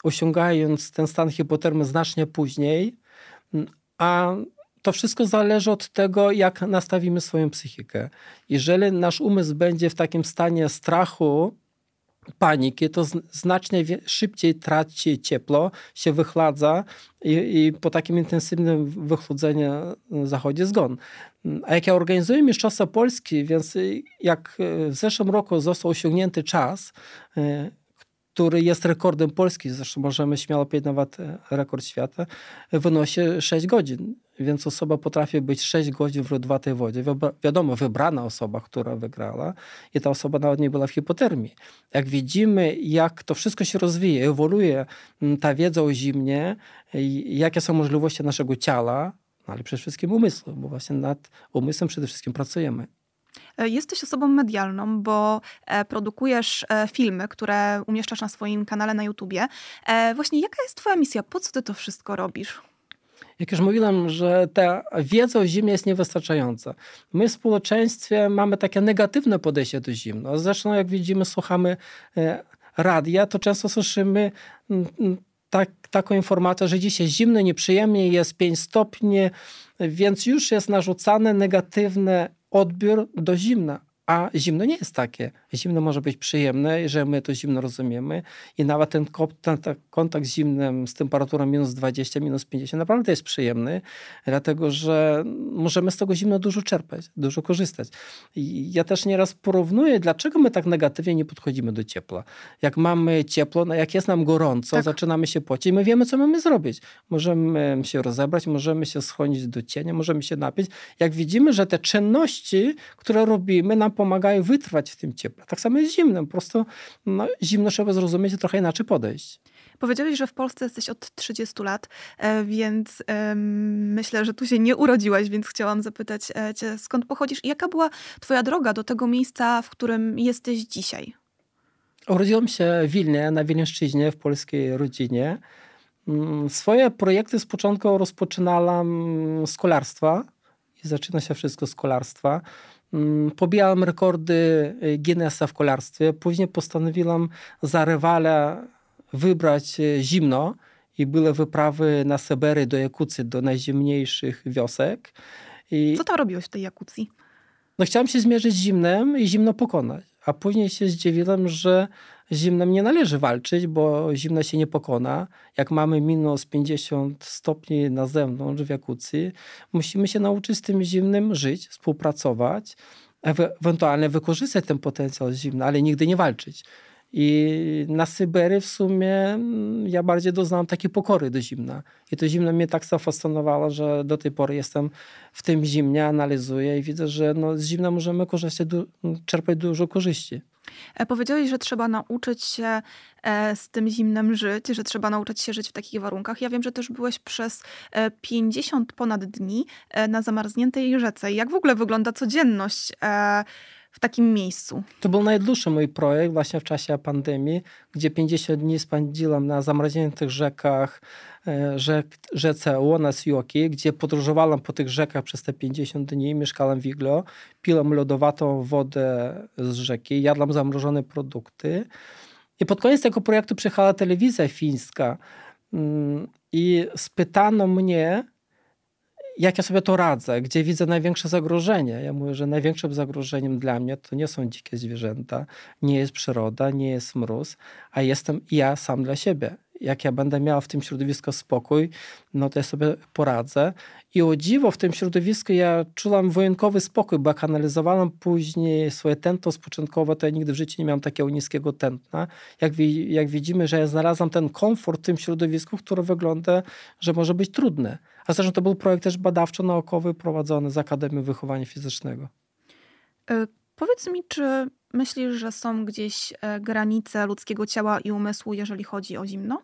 osiągając ten stan hipotermy znacznie później. A to wszystko zależy od tego, jak nastawimy swoją psychikę. Jeżeli nasz umysł będzie w takim stanie strachu, paniki, to znacznie szybciej traci ciepło, się wychladza i, i po takim intensywnym wychłodzeniu y, zachodzi zgon. A jak ja organizuję Mistrzostwa Polski, więc y, jak y, w zeszłym roku został osiągnięty czas który jest rekordem Polski, zresztą możemy śmiało powiedzieć nawet rekord świata, wynosi 6 godzin. Więc osoba potrafi być 6 godzin w lodowatej wodzie. wiadomo, wybrana osoba, która wygrała i ta osoba nawet nie była w hipotermii. Jak widzimy, jak to wszystko się rozwija, ewoluuje ta wiedza o zimnie, jakie są możliwości naszego ciała, no ale przede wszystkim umysłu, bo właśnie nad umysłem przede wszystkim pracujemy. E, jesteś osobą medialną, bo e, produkujesz e, filmy, które umieszczasz na swoim kanale na YouTubie. Właśnie jaka jest twoja misja? Po co ty to wszystko robisz? Jak już mówiłem, że ta wiedza o zimie jest niewystarczająca. My w społeczeństwie mamy takie negatywne podejście do zimna. Zresztą jak widzimy, słuchamy radia, to często słyszymy mm, mm, tak, taką informację, że dzisiaj zimno, nieprzyjemnie, jest 5 stopni, więc już jest narzucany negatywny odbiór do zimna. A zimno nie jest takie. Zimno może być przyjemne, że my to zimno rozumiemy i nawet ten kontakt z zimnem, z temperaturą minus 20, minus 50 naprawdę jest przyjemny, dlatego że możemy z tego zimna dużo czerpać, dużo korzystać. I ja też nieraz porównuję, dlaczego my tak negatywnie nie podchodzimy do ciepła. Jak mamy ciepło, no jak jest nam gorąco, tak. zaczynamy się płacić, my wiemy, co mamy zrobić. Możemy się rozebrać, możemy się schronić do cienia, możemy się napić. Jak widzimy, że te czynności, które robimy, nam pomagają wytrwać w tym cieple. Tak samo jest zimnym. Po prostu no, zimno trzeba zrozumieć i trochę inaczej podejść. Powiedziałeś, że w Polsce jesteś od 30 lat, e, więc myślę, że tu się nie urodziłaś, więc chciałam zapytać e, cię, skąd pochodzisz i jaka była twoja droga do tego miejsca, w którym jesteś dzisiaj? Urodziłem się w Wilnie, na Wileńszczyźnie, w polskiej rodzinie. Mm, swoje projekty z początku rozpoczynałam z kolarstwa i zaczyna się wszystko z kolarstwa. Mm, pobijałem rekordy y, Guinnessa w kolarstwie. Później postanowiłem za rywala wybrać y, zimno i były wyprawy na Sebery do Jakucji, do najzimniejszych wiosek. I... Co tam robiłeś w tej Jakucji? No chciałem się zmierzyć z zimnem i zimno pokonać a później się zdziwiłem, że zimnem nie należy walczyć, bo zimna się nie pokona. Jak mamy minus 50 stopni na zewnątrz w Jakucji, musimy się nauczyć z tym zimnym żyć, współpracować, ewentualnie wykorzystać ten potencjał zimny, ale nigdy nie walczyć. I na Sybery w sumie mm, ja bardziej doznałam takiej pokory do zimna. I to zimno mnie tak zafascynowało, że do tej pory jestem w tym zimnie, analizuję i widzę, że no z zimna możemy korzystać, du mm, czerpać dużo korzyści. E, powiedziałeś, że trzeba nauczyć się e, z tym zimnem żyć, że trzeba nauczyć się żyć w takich warunkach. Ja wiem, że też byłeś przez 50 e, ponad dni na zamarzniętej rzece. Jak w ogóle wygląda codzienność w takim miejscu? To był najdłuższy mój projekt właśnie w czasie pandemii, gdzie 50 dni spędziłem na zamroziętych rzekach, e, rzek, rzece Łonas Joki, gdzie podróżowałem po tych rzekach przez te 50 dni, mieszkałem w Iglo, piłem lodowatą wodę z rzeki, jadłem zamrożone produkty. I pod koniec tego projektu przyjechała telewizja fińska mm, i spytano mnie, jak ja sobie to radzę, gdzie widzę największe zagrożenie. Ja mówię, że największym zagrożeniem dla mnie to nie są dzikie zwierzęta, nie jest przyroda, nie jest mróz, a jestem ja sam dla siebie jak ja będę miała w tym środowisku spokój, no to ja sobie poradzę. I o dziwo w tym środowisku ja czułam wojenkowy spokój, bo jak analizowałam później swoje tętno spoczynkowe, to ja nigdy w życiu nie miałam takiego niskiego tętna. Jak, wi jak widzimy, że ja znalazłam ten komfort w tym środowisku, które wygląda, że może być trudne. A zresztą to był projekt też badawczo-naukowy prowadzony z Akademii Wychowania Fizycznego. E, Powiedz mi, czy myślisz, że są gdzieś e, granice ludzkiego ciała i umysłu, jeżeli chodzi o zimno?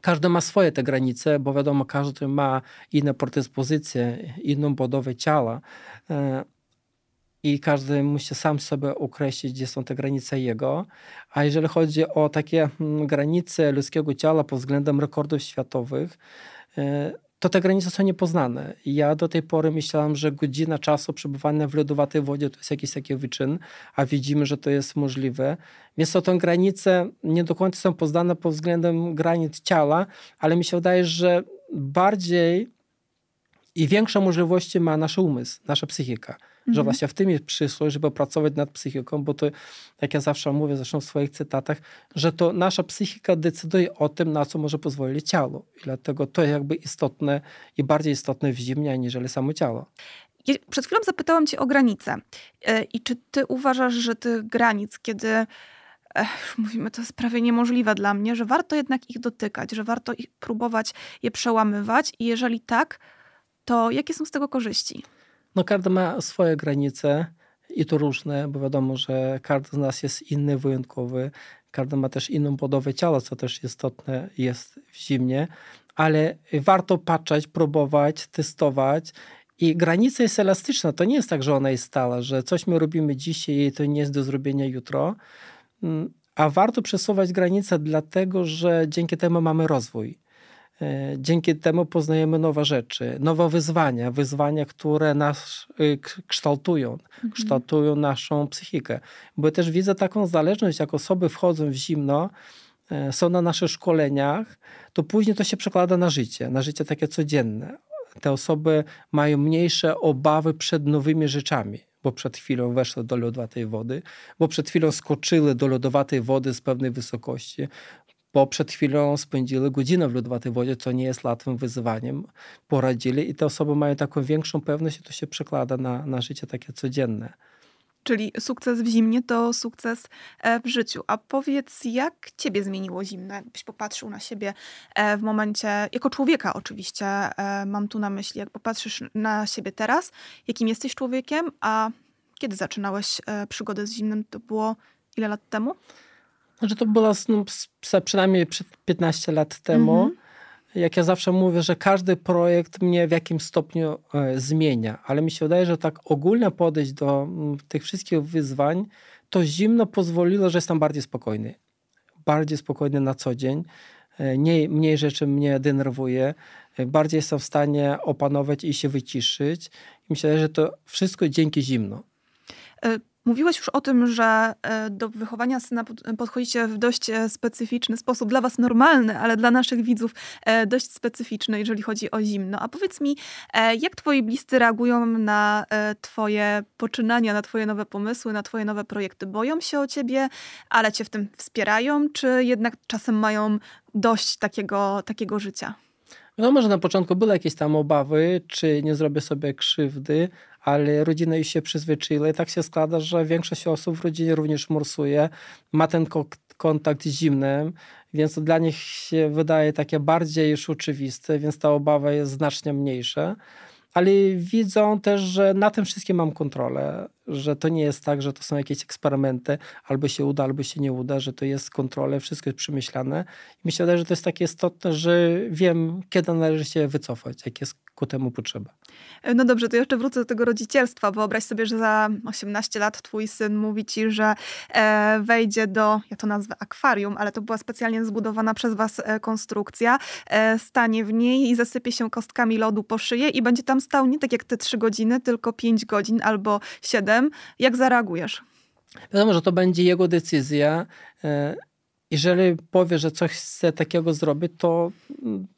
Każdy ma swoje te granice, bo wiadomo, każdy ma inne predyspozycje, inną budowę ciała e, i każdy musi sam sobie określić, gdzie są te granice jego. A jeżeli chodzi o takie mm, granice ludzkiego ciała pod względem rekordów światowych, e, to te granice są niepoznane. Ja do tej pory myślałam, że godzina czasu przebywania w lodowatej wodzie to jest jakiś taki wyczyn, a widzimy, że to jest możliwe. Więc to te granice nie do końca są poznane pod względem granic ciała, ale mi się wydaje, że bardziej i większe możliwości ma nasz umysł, nasza psychika. Mhm. Że właśnie w tym jest przyszłość, żeby pracować nad psychiką, bo to, jak ja zawsze mówię, zresztą w swoich cytatach, że to nasza psychika decyduje o tym, na co może pozwolić ciało. I dlatego to jest jakby istotne i bardziej istotne w zimnie, aniżeli samo ciało. Przed chwilą zapytałam cię o granice. E, I czy ty uważasz, że tych granic, kiedy Ech, mówimy, to jest prawie niemożliwe dla mnie, że warto jednak ich dotykać, że warto ich próbować je przełamywać i jeżeli tak, to jakie są z tego korzyści? No każdy ma swoje granice i to różne, bo wiadomo, że każdy z nas jest inny, wyjątkowy. Każdy ma też inną budowę ciała, co też istotne jest w zimnie, ale warto patrzeć, próbować, testować i granica jest elastyczna. To nie jest tak, że ona jest stała, że coś my robimy dzisiaj i to nie jest do zrobienia jutro. Mm, a warto przesuwać granice, dlatego że dzięki temu mamy rozwój. E, dzięki temu poznajemy nowe rzeczy, nowe wyzwania, wyzwania, które nas y, kształtują, mhm. kształtują naszą psychikę. Bo też widzę taką zależność, jak osoby wchodzą w zimno, e, są na naszych szkoleniach, to później to się przekłada na życie, na życie takie codzienne. Te osoby mają mniejsze obawy przed nowymi rzeczami bo przed chwilą weszły do lodowatej wody, bo przed chwilą skoczyły do lodowatej wody z pewnej wysokości, bo przed chwilą spędzili godzinę w lodowatej wodzie, co nie jest łatwym wyzwaniem, poradzili i te osoby mają taką większą pewność że to się przekłada na, na życie takie codzienne. Czyli sukces w zimnie to sukces e, w życiu. A powiedz, jak ciebie zmieniło zimno? Jakbyś popatrzył na siebie e, w momencie, jako człowieka oczywiście, e, mam tu na myśli, jak popatrzysz na siebie teraz, jakim jesteś człowiekiem, a kiedy zaczynałeś przygodę z zimnym, to było ile lat temu? że znaczy, to była no, przynajmniej 15 lat temu. Mhm. Jak ja zawsze mówię, że każdy projekt mnie w jakimś stopniu e, zmienia, ale mi się wydaje, że tak ogólne podejść do m, tych wszystkich wyzwań, to zimno pozwoliło, że jestem bardziej spokojny. Bardziej spokojny na co dzień. E, mniej, mniej rzeczy mnie denerwuje. E, bardziej jestem w stanie opanować i się wyciszyć. I myślę, że to wszystko dzięki zimno. E, Mówiłeś już o tym, że e, do wychowania syna podchodzicie w dość e, specyficzny sposób. Dla was normalny, ale dla naszych widzów e, dość specyficzny, jeżeli chodzi o zimno. A powiedz mi, jak twoi bliscy reagują na twoje poczynania, na twoje nowe pomysły, na twoje nowe projekty? Boją się o ciebie, ale cię w tym wspierają, czy jednak czasem mają dość takiego, takiego życia? No może na początku były jakieś tam obawy, czy nie zrobię sobie krzywdy, ale rodziny już się przyzwyczaiły. I tak się składa, że większość osób w rodzinie również morsuje, ma ten kontakt z zimnym, więc to dla nich się wydaje takie bardziej już oczywiste, więc ta obawa jest znacznie mniejsza ale widzą też, że na tym wszystkim mam kontrolę, że to nie jest tak, że to są jakieś eksperymenty, albo się uda, albo się nie uda, że to jest kontrolę, wszystko jest przemyślane. I myślę, że to jest takie istotne, że wiem, kiedy należy się wycofać, jak jest ku temu potrzeba. E, no dobrze, to jeszcze wrócę do tego rodzicielstwa. Wyobraź sobie, że za 18 lat twój syn mówi ci, że e, wejdzie do, ja to nazwę akwarium, ale to była specjalnie zbudowana przez was e, konstrukcja, stanie w niej i zasypie się kostkami lodu po szyję i będzie tam stał nie tak jak te 3 godziny, tylko 5 godzin albo 7. Jak zareagujesz? Wiadomo, że to będzie jego decyzja jeżeli powie, że coś chce takiego zrobić, to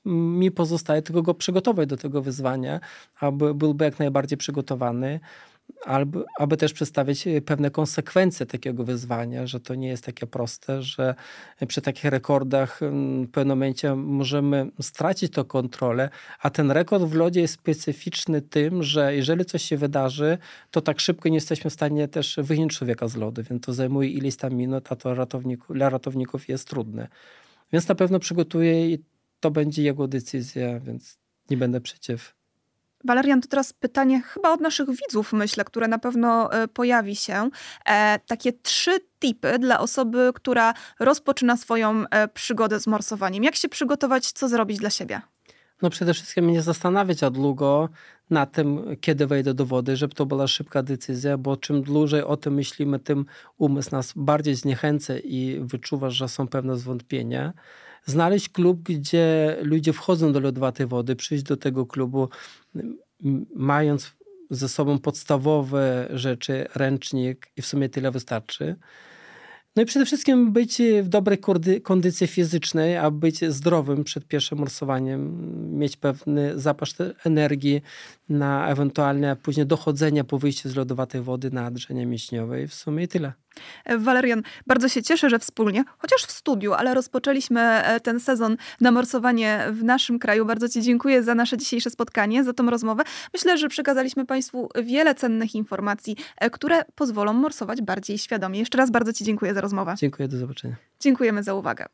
mi pozostaje tylko go przygotować do tego wyzwania, aby byłby jak najbardziej przygotowany albo, aby też przedstawić e, pewne konsekwencje takiego wyzwania, że to nie jest takie proste, że e, przy takich rekordach w pewnym momencie możemy stracić tą kontrolę, a ten rekord w lodzie jest specyficzny tym, że jeżeli coś się wydarzy, to tak szybko nie jesteśmy w stanie też wyjąć człowieka z lodu, więc to zajmuje ileś tam minut, a to ratowniku, dla ratowników jest trudne. Więc na pewno przygotuję i to będzie jego decyzja, więc nie będę przeciw. Walerian, to teraz pytanie chyba od naszych widzów, myślę, które na pewno e, pojawi się. E, takie trzy tipy dla osoby, która rozpoczyna swoją e, przygodę z morsowaniem. Jak się przygotować, co zrobić dla siebie? No przede wszystkim nie zastanawiać za długo na tym, kiedy wejdę do wody, żeby to była szybka decyzja, bo czym dłużej o tym myślimy, tym umysł nas bardziej zniechęca i wyczuwasz, że są pewne zwątpienia znaleźć klub, gdzie ludzie wchodzą do lodowatej wody, przyjść do tego klubu, mając ze sobą podstawowe rzeczy, ręcznik i w sumie tyle wystarczy. No i przede wszystkim być w dobrej kondycji fizycznej, a być zdrowym przed pierwszym morsowaniem, mieć pewny zapas energii, na ewentualne później dochodzenia po wyjściu z lodowatej wody na drżenie mięśniowej w sumie i tyle. E, Walerian, bardzo się cieszę, że wspólnie, chociaż w studiu, ale rozpoczęliśmy e, ten sezon na morsowanie w naszym kraju. Bardzo Ci dziękuję za nasze dzisiejsze spotkanie, za tą rozmowę. Myślę, że przekazaliśmy Państwu wiele cennych informacji, e, które pozwolą morsować bardziej świadomie. Jeszcze raz bardzo Ci dziękuję za rozmowę. Dziękuję, do zobaczenia. Dziękujemy za uwagę.